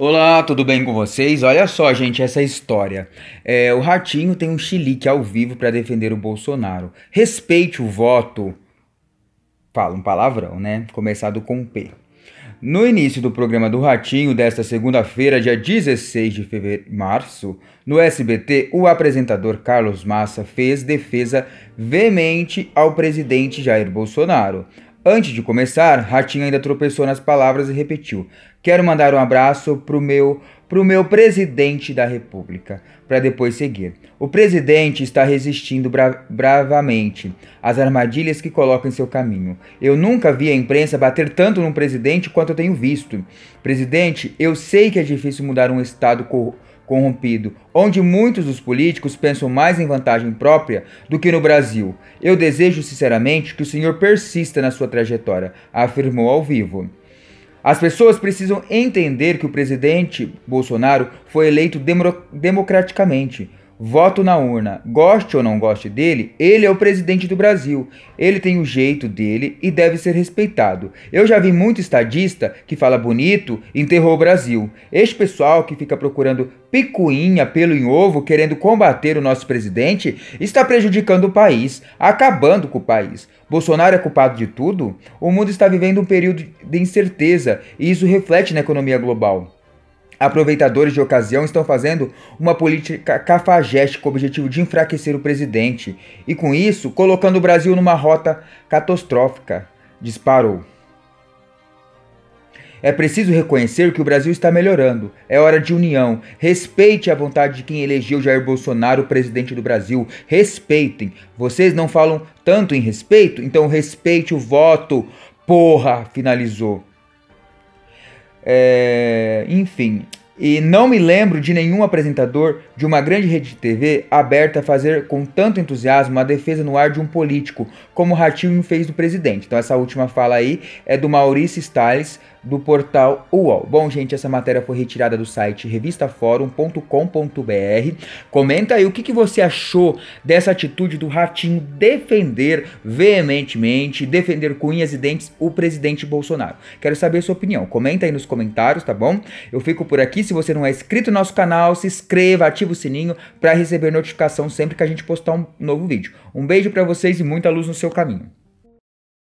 Olá, tudo bem com vocês? Olha só, gente, essa história. É, o Ratinho tem um chilique ao vivo para defender o Bolsonaro. Respeite o voto. Fala um palavrão, né? Começado com P. No início do programa do Ratinho, desta segunda-feira, dia 16 de fevereiro, março, no SBT, o apresentador Carlos Massa fez defesa veemente ao presidente Jair Bolsonaro. Antes de começar, Ratinho ainda tropeçou nas palavras e repetiu: Quero mandar um abraço pro meu, o meu presidente da República, para depois seguir. O presidente está resistindo bra bravamente às armadilhas que coloca em seu caminho. Eu nunca vi a imprensa bater tanto num presidente quanto eu tenho visto. Presidente, eu sei que é difícil mudar um estado corrupto corrompido, onde muitos dos políticos pensam mais em vantagem própria do que no Brasil. Eu desejo sinceramente que o senhor persista na sua trajetória, afirmou ao vivo. As pessoas precisam entender que o presidente Bolsonaro foi eleito democraticamente. Voto na urna, goste ou não goste dele, ele é o presidente do Brasil. Ele tem o jeito dele e deve ser respeitado. Eu já vi muito estadista que fala bonito e enterrou o Brasil. Este pessoal que fica procurando picuinha pelo em ovo querendo combater o nosso presidente está prejudicando o país, acabando com o país. Bolsonaro é culpado de tudo? O mundo está vivendo um período de incerteza e isso reflete na economia global. Aproveitadores de ocasião estão fazendo uma política cafajeste com o objetivo de enfraquecer o presidente e, com isso, colocando o Brasil numa rota catastrófica, disparou. É preciso reconhecer que o Brasil está melhorando. É hora de união. Respeite a vontade de quem elegeu Jair Bolsonaro presidente do Brasil. Respeitem. Vocês não falam tanto em respeito? Então respeite o voto. Porra, finalizou. É é, enfim, e não me lembro de nenhum apresentador de uma grande rede de TV aberta a fazer com tanto entusiasmo a defesa no ar de um político, como o Ratinho fez do presidente. Então essa última fala aí é do Maurício Stalles, do portal UOL. Bom, gente, essa matéria foi retirada do site revistaforum.com.br. Comenta aí o que, que você achou dessa atitude do Ratinho defender veementemente, defender com unhas e dentes o presidente Bolsonaro. Quero saber a sua opinião. Comenta aí nos comentários, tá bom? Eu fico por aqui se você não é inscrito no nosso canal, se inscreva, ative o sininho para receber notificação sempre que a gente postar um novo vídeo. Um beijo para vocês e muita luz no seu caminho.